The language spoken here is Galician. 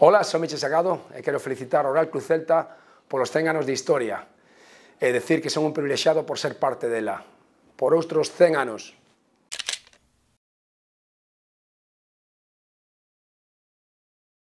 Ola, son Miche Sagado e eh, quero felicitar ao Real Club Celta polos 100 anos de historia e eh, decir que son un privilexiado por ser parte dela. Por outros 100 anos.